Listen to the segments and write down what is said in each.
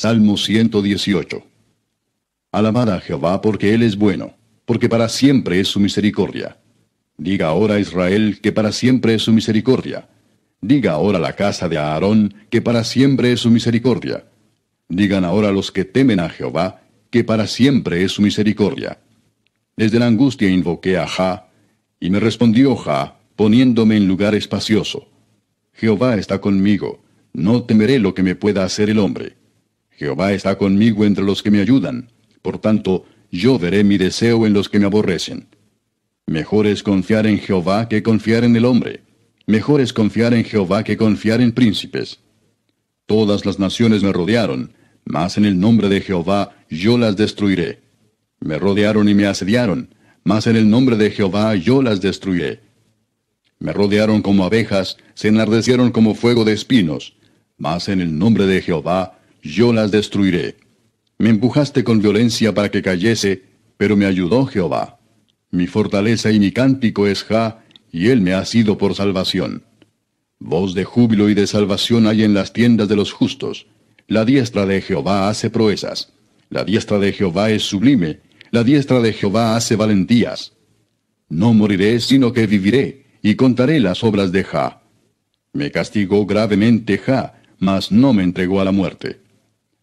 Salmo 118. Alabad a Jehová porque Él es bueno, porque para siempre es su misericordia. Diga ahora Israel que para siempre es su misericordia. Diga ahora la casa de Aarón que para siempre es su misericordia. Digan ahora los que temen a Jehová que para siempre es su misericordia. Desde la angustia invoqué a Ja, y me respondió Ja, poniéndome en lugar espacioso. Jehová está conmigo, no temeré lo que me pueda hacer el hombre. Jehová está conmigo entre los que me ayudan. Por tanto, yo veré mi deseo en los que me aborrecen. Mejor es confiar en Jehová que confiar en el hombre. Mejor es confiar en Jehová que confiar en príncipes. Todas las naciones me rodearon, mas en el nombre de Jehová yo las destruiré. Me rodearon y me asediaron, mas en el nombre de Jehová yo las destruiré. Me rodearon como abejas, se enardecieron como fuego de espinos, mas en el nombre de Jehová yo las destruiré. Me empujaste con violencia para que cayese, pero me ayudó Jehová. Mi fortaleza y mi cántico es Ja, y él me ha sido por salvación. Voz de júbilo y de salvación hay en las tiendas de los justos. La diestra de Jehová hace proezas. La diestra de Jehová es sublime. La diestra de Jehová hace valentías. No moriré, sino que viviré, y contaré las obras de Ja. Me castigó gravemente Ja, mas no me entregó a la muerte.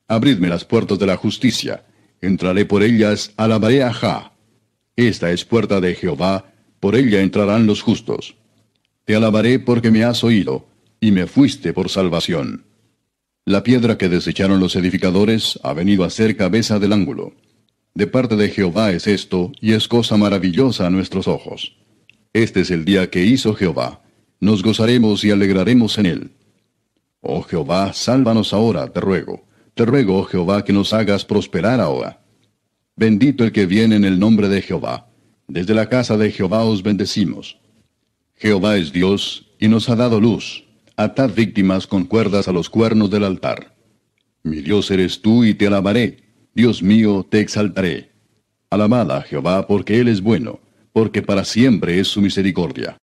Abridme las puertas de la justicia, entraré por ellas, alabaré a Jah. Esta es puerta de Jehová, por ella entrarán los justos. Te alabaré porque me has oído, y me fuiste por salvación. La piedra que desecharon los edificadores ha venido a ser cabeza del ángulo. De parte de Jehová es esto, y es cosa maravillosa a nuestros ojos. Este es el día que hizo Jehová. Nos gozaremos y alegraremos en él. Oh Jehová, sálvanos ahora, te ruego. Te ruego, Jehová, que nos hagas prosperar ahora. Bendito el que viene en el nombre de Jehová. Desde la casa de Jehová os bendecimos. Jehová es Dios y nos ha dado luz. Atad víctimas con cuerdas a los cuernos del altar. Mi Dios eres tú y te alabaré. Dios mío, te exaltaré. Alabada, Jehová porque Él es bueno, porque para siempre es su misericordia.